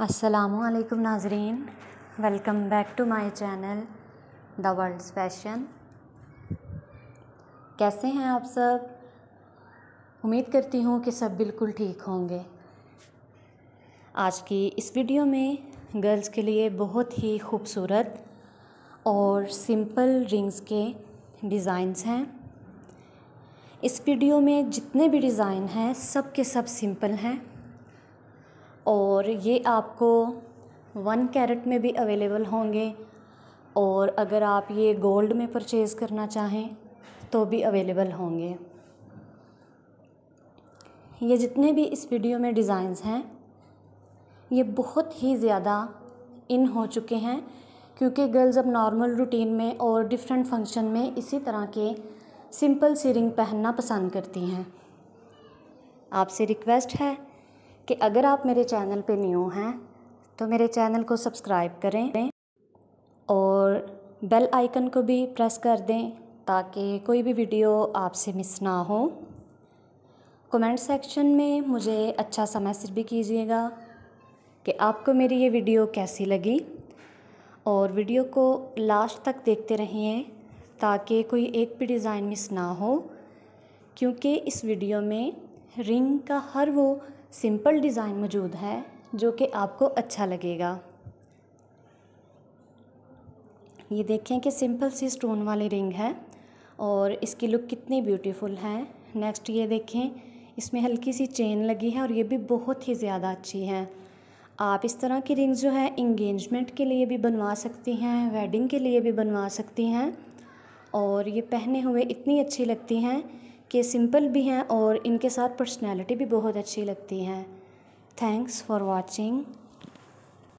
असलकम नाजरीन welcome back to my channel the world's fashion कैसे हैं आप सब उम्मीद करती हूँ कि सब बिल्कुल ठीक होंगे आज की इस वीडियो में गर्ल्स के लिए बहुत ही खूबसूरत और सिंपल रिंग्स के डिज़ाइंस हैं इस वीडियो में जितने भी डिज़ाइन हैं सब के सब सिंपल हैं और ये आपको वन कैरेट में भी अवेलेबल होंगे और अगर आप ये गोल्ड में परचेज़ करना चाहें तो भी अवेलेबल होंगे ये जितने भी इस वीडियो में डिज़ाइंस हैं ये बहुत ही ज़्यादा इन हो चुके हैं क्योंकि गर्ल्स अब नॉर्मल रूटीन में और डिफरेंट फंक्शन में इसी तरह के सिंपल सीरिंग पहनना पसंद करती हैं आपसे रिक्वेस्ट है कि अगर आप मेरे चैनल पे न्यू हैं तो मेरे चैनल को सब्सक्राइब करें और बेल आइकन को भी प्रेस कर दें ताकि कोई भी वीडियो आपसे मिस ना हो कमेंट सेक्शन में मुझे अच्छा सा मैसेज भी कीजिएगा कि आपको मेरी ये वीडियो कैसी लगी और वीडियो को लास्ट तक देखते रहिए ताकि कोई एक भी डिज़ाइन मिस ना हो क्योंकि इस वीडियो में रिंग का हर वो सिंपल डिज़ाइन मौजूद है जो कि आपको अच्छा लगेगा ये देखें कि सिंपल सी स्टोन वाली रिंग है और इसकी लुक कितनी ब्यूटीफुल है नेक्स्ट ये देखें इसमें हल्की सी चेन लगी है और ये भी बहुत ही ज़्यादा अच्छी है आप इस तरह की रिंग्स जो है इंगेजमेंट के लिए भी बनवा सकती हैं वेडिंग के लिए भी बनवा सकती हैं और ये पहने हुए इतनी अच्छी लगती हैं के सिंपल भी हैं और इनके साथ पर्सनैलिटी भी बहुत अच्छी लगती है थैंक्स फॉर वॉचिंग